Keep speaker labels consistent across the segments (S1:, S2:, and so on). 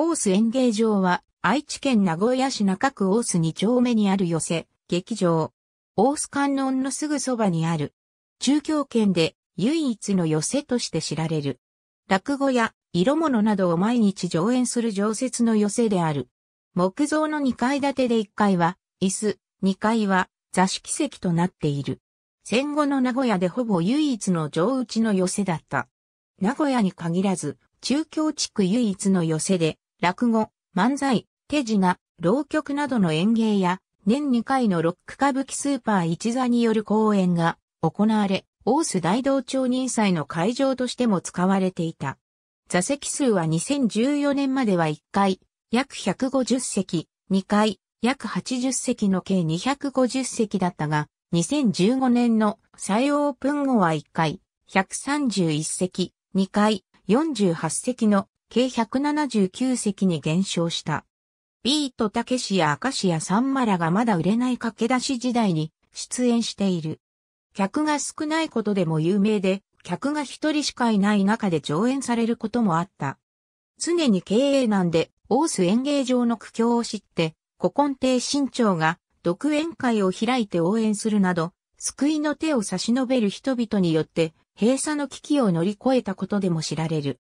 S1: 大須演芸場は、愛知県名古屋市中区大須2丁目にある寄せ、劇場。大須観音のすぐそばにある。中京圏で唯一の寄せとして知られる。落語や色物などを毎日上演する常設の寄せである。木造の2階建てで1階は、椅子、2階は座敷席となっている。戦後の名古屋でほぼ唯一の上打ちの寄せだった。名古屋に限らず、中京地区唯一の寄せで、落語、漫才、手品、浪曲などの演芸や、年2回のロック歌舞伎スーパー一座による公演が行われ、大須大道町人祭の会場としても使われていた。座席数は2014年までは1回、約150席、2回、約80席の計250席だったが、2015年の再オープン後は1回、131席、2回、48席の計179席に減少した。ビートたけしや明石やサンマラがまだ売れない駆け出し時代に出演している。客が少ないことでも有名で、客が一人しかいない中で上演されることもあった。常に経営難で、大須演芸場の苦境を知って、古今亭新潮が独演会を開いて応援するなど、救いの手を差し伸べる人々によって、閉鎖の危機を乗り越えたことでも知られる。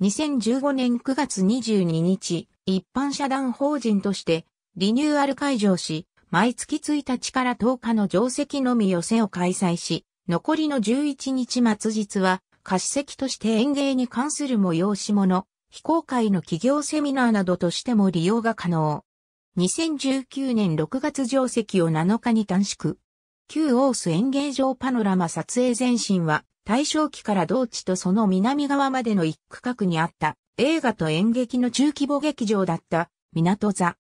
S1: 2015年9月22日、一般社団法人としてリニューアル会場し、毎月1日から10日の定席のみ寄せを開催し、残りの11日末日は、貸席として園芸に関する催し物、非公開の企業セミナーなどとしても利用が可能。2019年6月定席を7日に短縮。旧オース園芸場パノラマ撮影前身は、大正期から同地とその南側までの一区画にあった映画と演劇の中規模劇場だった港座。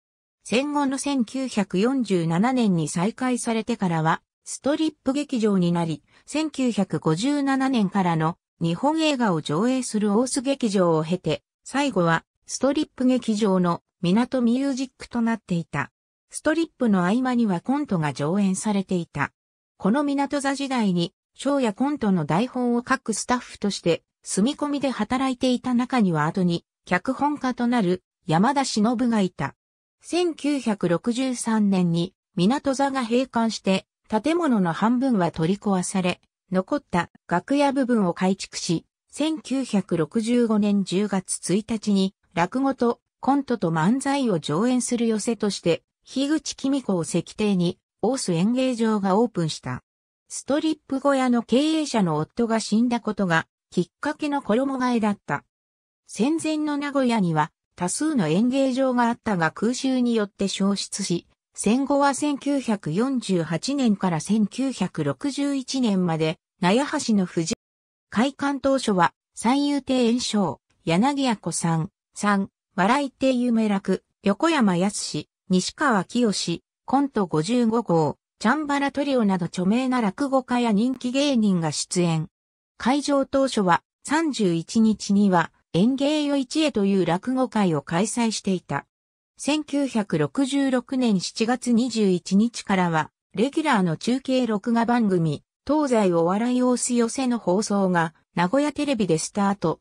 S1: 戦後の1947年に再開されてからはストリップ劇場になり、1957年からの日本映画を上映する大須劇場を経て、最後はストリップ劇場の港ミュージックとなっていた。ストリップの合間にはコントが上演されていた。この港座時代にショーやコントの台本を書くスタッフとして、住み込みで働いていた中には後に、脚本家となる山田忍がいた。1963年に港座が閉館して、建物の半分は取り壊され、残った楽屋部分を改築し、1965年10月1日に落語とコントと漫才を上演する寄席として、樋口君子を席庭に大須演芸場がオープンした。ストリップ小屋の経営者の夫が死んだことが、きっかけの衣替えだった。戦前の名古屋には、多数の演芸場があったが空襲によって消失し、戦後は1948年から1961年まで、納屋橋の藤開館当初は、三遊亭炎章、柳屋子さん、三、笑い亭夢楽、横山康西川清、コント55号、チャンバラトリオなど著名な落語家や人気芸人が出演。会場当初は31日には演芸よ一へという落語会を開催していた。1966年7月21日からは、レギュラーの中継録画番組、東西お笑いをす寄せの放送が、名古屋テレビでスタート。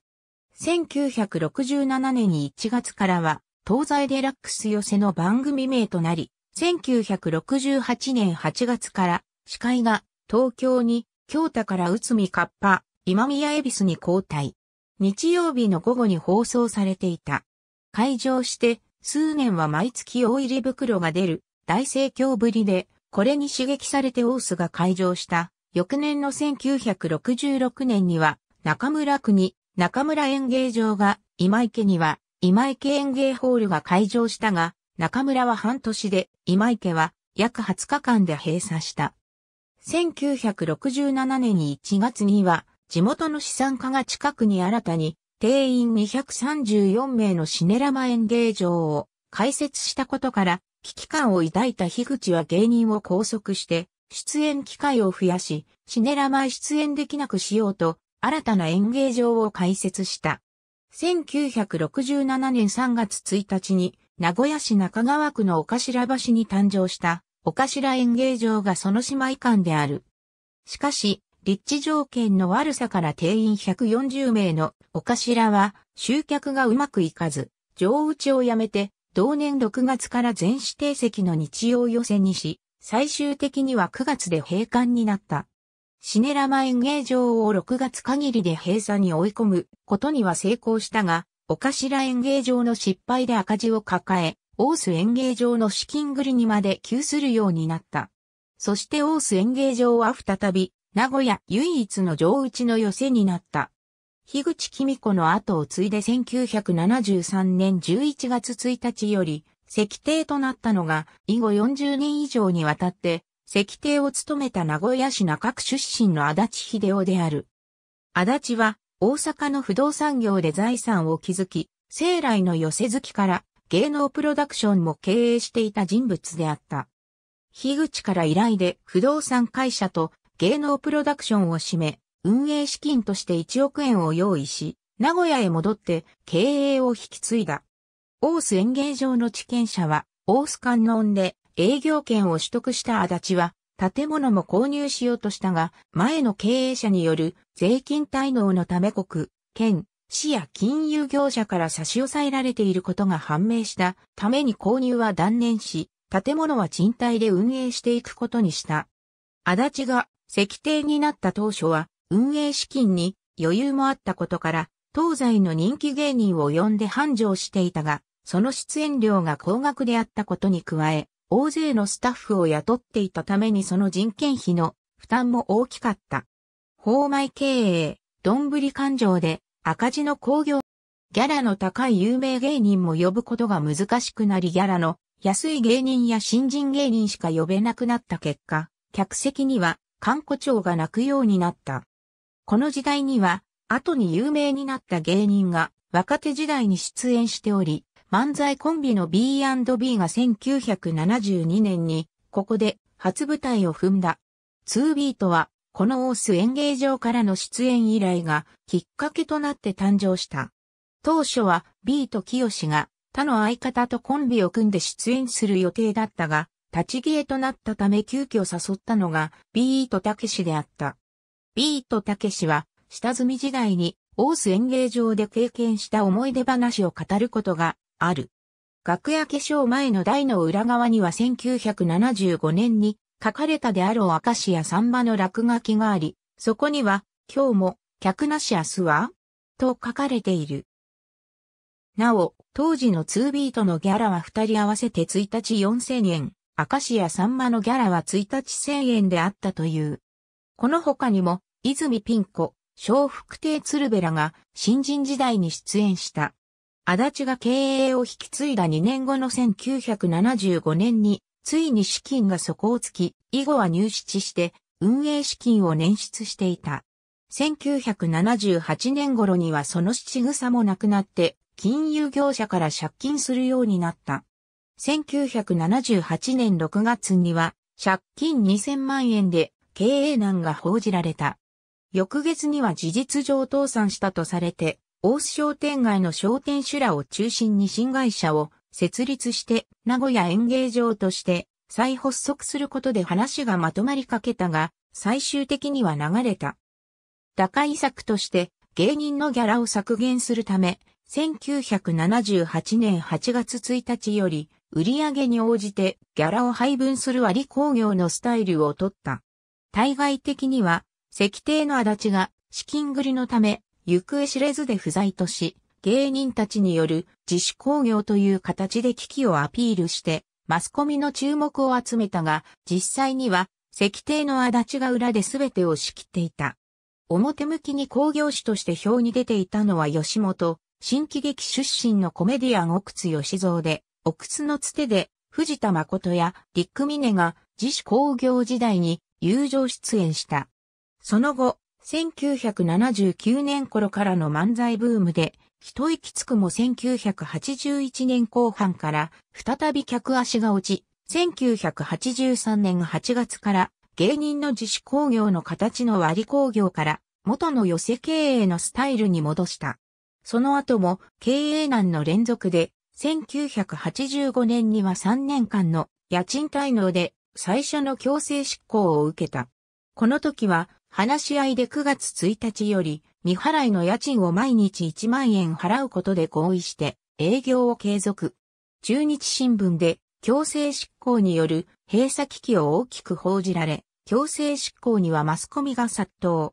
S1: 1967年1月からは、東西デラックス寄せの番組名となり、1968年8月から、司会が東京に、京都から内海河童、今宮恵比寿に交代。日曜日の午後に放送されていた。開場して、数年は毎月大入袋が出る、大盛況ぶりで、これに刺激されて大須が開場した。翌年の1966年には、中村区に中村演芸場が、今池には今池演芸ホールが開場したが、中村は半年で、今池は約20日間で閉鎖した。1967年に1月には、地元の資産家が近くに新たに、定員234名のシネラマ演芸場を開設したことから、危機感を抱いた樋口は芸人を拘束して、出演機会を増やし、シネラマへ出演できなくしようと、新たな演芸場を開設した。1967年3月1日に、名古屋市中川区のお頭橋に誕生した、お頭演芸場がその姉妹館である。しかし、立地条件の悪さから定員140名のお頭は、集客がうまくいかず、上打ちをやめて、同年6月から全指定席の日曜予選にし、最終的には9月で閉館になった。シネラマ演芸場を6月限りで閉鎖に追い込むことには成功したが、お頭園芸場の失敗で赤字を抱え、大須演園芸場の資金繰りにまで急するようになった。そして大須演園芸場は再び、名古屋唯一の上打ちの寄せになった。樋口公子の後を継いで1973年11月1日より、石帝となったのが、以後40年以上にわたって、石帝を務めた名古屋市中区出身の足立秀夫である。足立は、大阪の不動産業で財産を築き、生来の寄せ好きから芸能プロダクションも経営していた人物であった。樋口から依頼で不動産会社と芸能プロダクションを占め、運営資金として1億円を用意し、名古屋へ戻って経営を引き継いだ。大須演芸場の地権者は、大須観音で営業権を取得した足立は、建物も購入しようとしたが、前の経営者による税金滞納のため国、県、市や金融業者から差し押さえられていることが判明したために購入は断念し、建物は賃貸で運営していくことにした。足立が石定になった当初は、運営資金に余裕もあったことから、東西の人気芸人を呼んで繁盛していたが、その出演料が高額であったことに加え、大勢のスタッフを雇っていたためにその人件費の負担も大きかった。放米経営、どんぶり勘定で赤字の工業、ギャラの高い有名芸人も呼ぶことが難しくなりギャラの安い芸人や新人芸人しか呼べなくなった結果、客席には観光庁が泣くようになった。この時代には、後に有名になった芸人が若手時代に出演しており、漫才コンビの B&B が1972年に、ここで初舞台を踏んだ。2ビートは、このオース演芸場からの出演依頼がきっかけとなって誕生した。当初はビート清が他の相方とコンビを組んで出演する予定だったが、立ち消えとなったため急遽誘ったのがビートたけしであった。ビートたけしは下積み時代にオース演芸場で経験した思い出話を語ることがある。楽屋化粧前の台の裏側には1975年に書かれたであろう明石家さんまの落書きがあり、そこには、今日も、客なし明日はと書かれている。なお、当時の2ビートのギャラは2人合わせて1日4000円、明石家さんまのギャラは1日1000円であったという。この他にも、泉ピン子、小福亭鶴瓶らが新人時代に出演した足立が経営を引き継いだ2年後の1975年に、ついに資金が底をつき、以後は入出して、運営資金を捻出していた。1978年頃にはその七草もなくなって、金融業者から借金するようになった。1978年6月には、借金2000万円で経営難が報じられた。翌月には事実上倒産したとされて、大須商店街の商店主らを中心に新会社を設立して、名古屋演芸場として再発足することで話がまとまりかけたが、最終的には流れた。打開策として芸人のギャラを削減するため、1978年8月1日より売上に応じてギャラを配分する割工業のスタイルを取った。対外的には、石定の足立が資金繰りのため行方知れずで不在とし、芸人たちによる自主興行という形で危機をアピールして、マスコミの注目を集めたが、実際には、石庭の足立が裏で全てを仕切っていた。表向きに興行師として表に出ていたのは吉本、新喜劇出身のコメディアン奥津義蔵で、奥津のつてで、藤田誠やリック・ミネが自主興行時代に友情出演した。その後、1979年頃からの漫才ブームで、一息つくも1981年後半から再び客足が落ち、1983年8月から芸人の自主工業の形の割工業から元の寄せ経営のスタイルに戻した。その後も経営難の連続で1985年には3年間の家賃滞納で最初の強制執行を受けた。この時は話し合いで9月1日より、未払いの家賃を毎日1万円払うことで合意して、営業を継続。中日新聞で、強制執行による閉鎖危機を大きく報じられ、強制執行にはマスコミが殺到。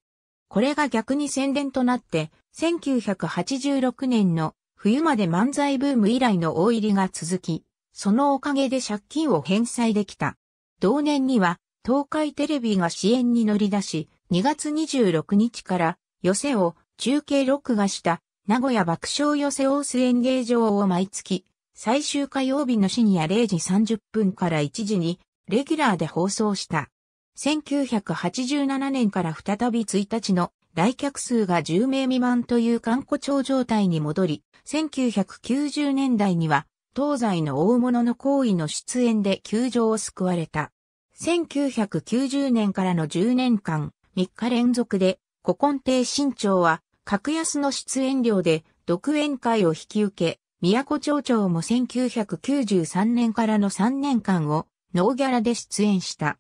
S1: これが逆に宣伝となって、1986年の冬まで漫才ブーム以来の大入りが続き、そのおかげで借金を返済できた。同年には、東海テレビが支援に乗り出し、2月26日から寄席を中継録画した名古屋爆笑寄せ大須演芸場を毎月最終火曜日の深夜0時30分から1時にレギュラーで放送した。1987年から再び1日の来客数が10名未満という観光庁状態に戻り、1990年代には東西の大物の行為の出演で球場を救われた。1990年からの10年間、3日連続で、古今亭新潮は、格安の出演料で、独演会を引き受け、都町長も1993年からの3年間を、ノーギャラで出演した。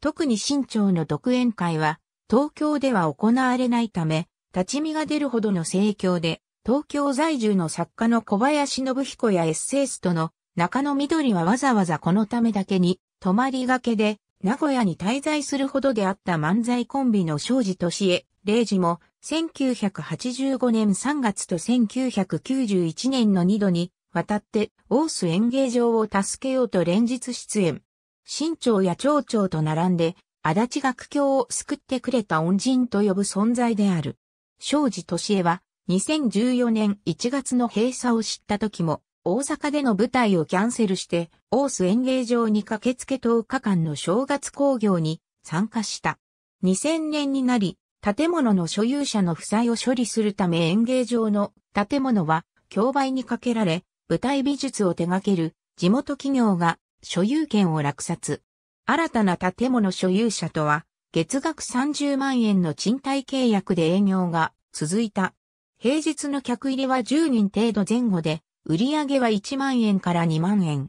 S1: 特に新潮の独演会は、東京では行われないため、立ち見が出るほどの盛況で、東京在住の作家の小林信彦やエッセイストの中野緑はわざわざこのためだけに、泊まりがけで名古屋に滞在するほどであった漫才コンビの庄司敏恵、礼二も、1985年3月と1991年の2度に、渡って、大須演芸場を助けようと連日出演。新潮や町長と並んで、足立学教を救ってくれた恩人と呼ぶ存在である。庄司敏恵は、2014年1月の閉鎖を知った時も、大阪での舞台をキャンセルして、大須演芸場に駆けつけ10日間の正月興行に参加した。2000年になり、建物の所有者の負債を処理するため演芸場の建物は競売にかけられ、舞台美術を手掛ける地元企業が所有権を落札。新たな建物所有者とは、月額30万円の賃貸契約で営業が続いた。平日の客入れは10人程度前後で、売上は1万円から2万円。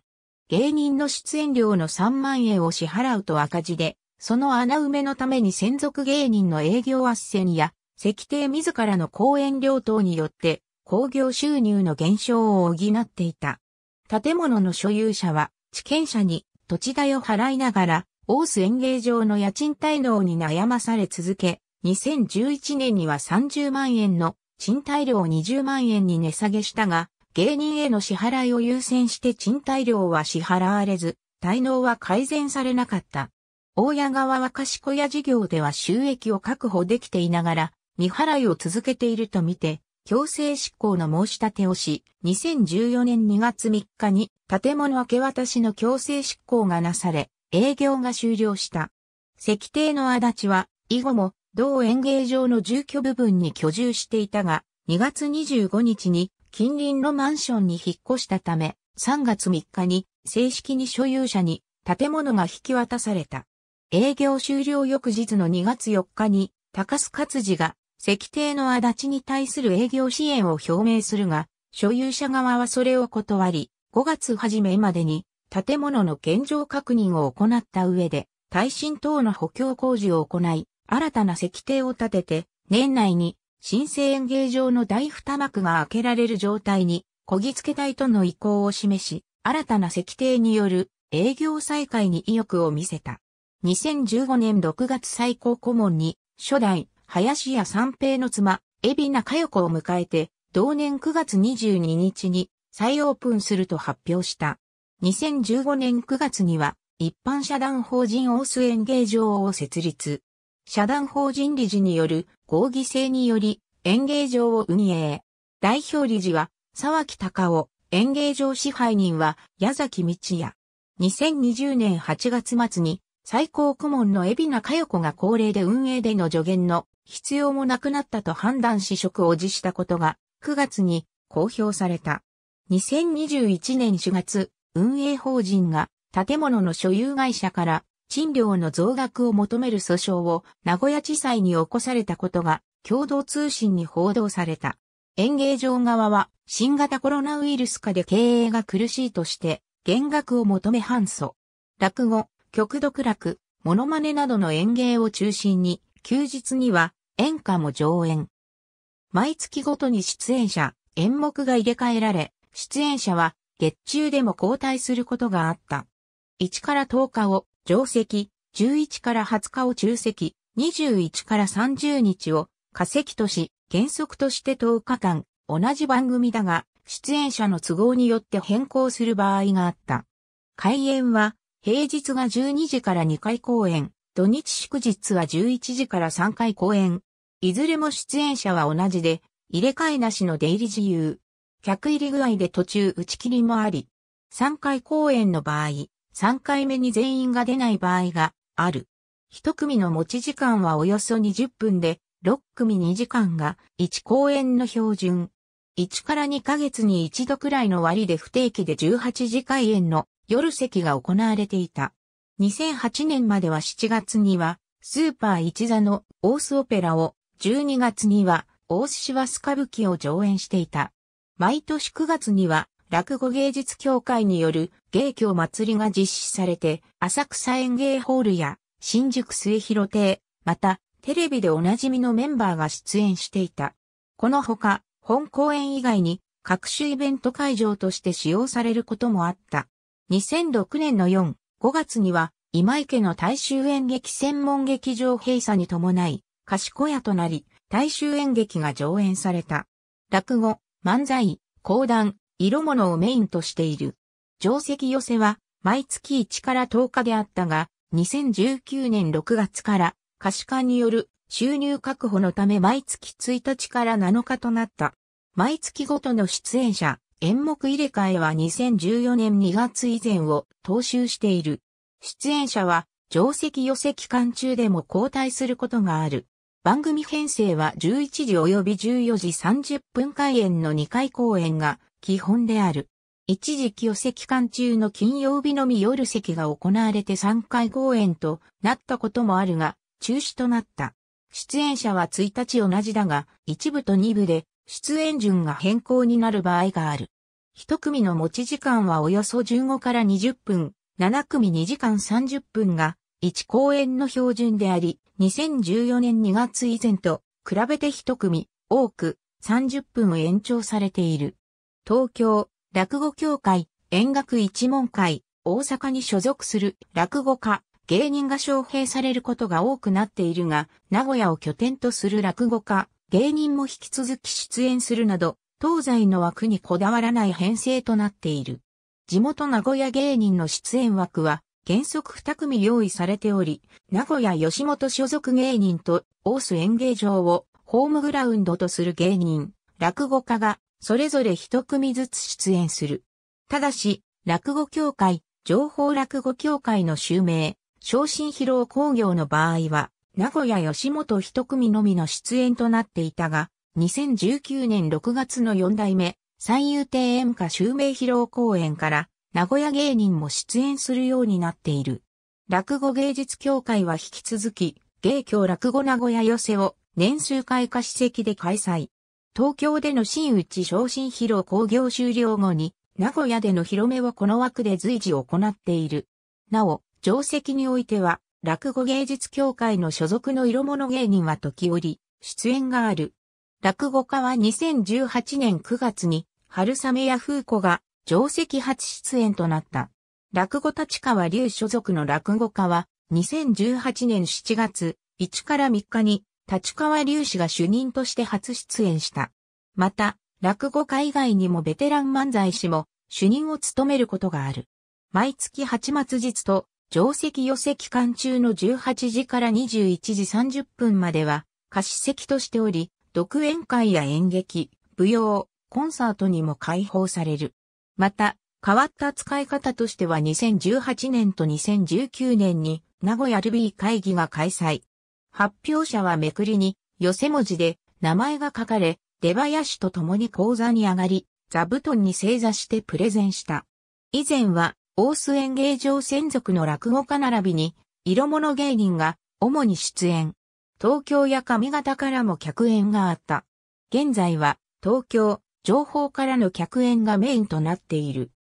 S1: 芸人の出演料の3万円を支払うと赤字で、その穴埋めのために専属芸人の営業斡旋や、石庭自らの講演料等によって、工業収入の減少を補っていた。建物の所有者は、地権者に土地代を払いながら、オース演芸場の家賃滞納に悩まされ続け、2011年には30万円の賃貸料を20万円に値下げしたが、芸人への支払いを優先して賃貸料は支払われず、滞納は改善されなかった。大谷川は貸小屋事業では収益を確保できていながら、未払いを続けているとみて、強制執行の申し立てをし、2014年2月3日に建物明け渡しの強制執行がなされ、営業が終了した。石庭の足立は、以後も同園芸場の住居部分に居住していたが、2月25日に近隣のマンションに引っ越したため、3月3日に正式に所有者に建物が引き渡された。営業終了翌日の2月4日に、高須勝治が石庭の足立に対する営業支援を表明するが、所有者側はそれを断り、5月初めまでに建物の現状確認を行った上で、耐震等の補強工事を行い、新たな石庭を建てて、年内に新生演芸場の大二幕が開けられる状態に、こぎつけいとの意向を示し、新たな石定による営業再開に意欲を見せた。2015年6月最高顧問に、初代、林家三平の妻、海老名佳代子を迎えて、同年9月22日に再オープンすると発表した。2015年9月には、一般社団法人大須演芸場を設立。社団法人理事による合議制により演芸場を運営。代表理事は沢木隆夫、演芸場支配人は矢崎道也。2020年8月末に最高顧問の海老名佳代子が高齢で運営での助言の必要もなくなったと判断し職を辞したことが9月に公表された。2021年4月、運営法人が建物の所有会社から賃料の増額を求める訴訟を名古屋地裁に起こされたことが共同通信に報道された。演芸場側は新型コロナウイルス下で経営が苦しいとして減額を求め反訴。落語、極読落、モノマネなどの演芸を中心に休日には演歌も上演。毎月ごとに出演者、演目が入れ替えられ、出演者は月中でも交代することがあった。1から10日を定石、11から20日を中石、21から30日を化石とし、原則として10日間、同じ番組だが、出演者の都合によって変更する場合があった。開演は、平日が12時から2回公演、土日祝日は11時から3回公演。いずれも出演者は同じで、入れ替えなしの出入り自由。客入り具合で途中打ち切りもあり、3回公演の場合、3回目に全員が出ない場合がある。1組の持ち時間はおよそ20分で、6組2時間が1公演の標準。1から2ヶ月に1度くらいの割で不定期で18時開演の夜席が行われていた。2008年までは7月には、スーパー一座のオースオペラを、12月には、オースシワス歌舞伎を上演していた。毎年9月には、落語芸術協会による芸協祭りが実施されて、浅草園芸ホールや新宿末広亭、また、テレビでおなじみのメンバーが出演していた。このほか、本公演以外に各種イベント会場として使用されることもあった。2006年の4、5月には、今池の大衆演劇専門劇場閉鎖に伴い、賢屋となり、大衆演劇が上演された。落語、漫才、講談、色物をメインとしている。定石寄せは毎月1から10日であったが、2019年6月から可視化による収入確保のため毎月1日から7日となった。毎月ごとの出演者、演目入れ替えは2014年2月以前を踏襲している。出演者は定石寄せ期間中でも交代することがある。番組編成は11時及び14時30分開演の2回公演が基本である。一時期予席間中の金曜日のみ夜席が行われて3回公演となったこともあるが、中止となった。出演者は1日同じだが、1部と2部で出演順が変更になる場合がある。1組の持ち時間はおよそ15から20分、7組2時間30分が1公演の標準であり、2014年2月以前と比べて1組多く30分延長されている。東京、落語協会、演学一門会、大阪に所属する落語家、芸人が招聘されることが多くなっているが、名古屋を拠点とする落語家、芸人も引き続き出演するなど、東西の枠にこだわらない編成となっている。地元名古屋芸人の出演枠は、原則2組用意されており、名古屋吉本所属芸人と、大須演芸場をホームグラウンドとする芸人、落語家がそれぞれ一組ずつ出演する。ただし、落語協会、情報落語協会の襲名、昇進披露工業の場合は、名古屋吉本一組のみの出演となっていたが、2019年6月の4代目、三遊亭演歌襲名披露公演から、名古屋芸人も出演するようになっている。落語芸術協会は引き続き、芸協落語名古屋寄せを年数開花史跡で開催。東京での新内昇進披露興行終了後に、名古屋での広めをこの枠で随時行っている。なお、定席においては、落語芸術協会の所属の色物芸人は時折、出演がある。落語家は2018年9月に、春雨や風子が、定席初出演となった。落語立川流所属の落語家は、2018年7月、1から3日に、立川隆史が主任として初出演した。また、落語家以外にもベテラン漫才師も主任を務めることがある。毎月8末日と定席寄席期間中の18時から21時30分までは貸し席としており、独演会や演劇、舞踊、コンサートにも開放される。また、変わった使い方としては2018年と2019年に名古屋ルビー会議が開催。発表者はめくりに、寄せ文字で、名前が書かれ、出林と共に講座に上がり、座布団に正座してプレゼンした。以前は、大須演芸場専属の落語家並びに、色物芸人が主に出演。東京や上方からも客演があった。現在は、東京、情報からの客演がメインとなっている。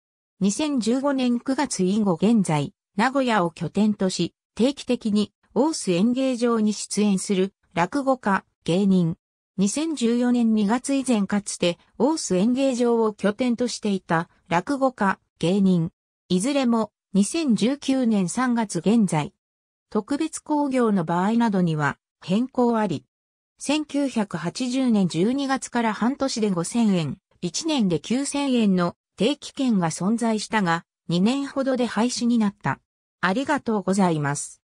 S1: 2015年9月以後現在、名古屋を拠点とし、定期的に大須演芸場に出演する落語家、芸人。2014年2月以前かつて、大須演芸場を拠点としていた落語家、芸人。いずれも2019年3月現在。特別工業の場合などには変更あり。1980年12月から半年で5000円、1年で9000円の定期券が存在したが、2年ほどで廃止になった。ありがとうございます。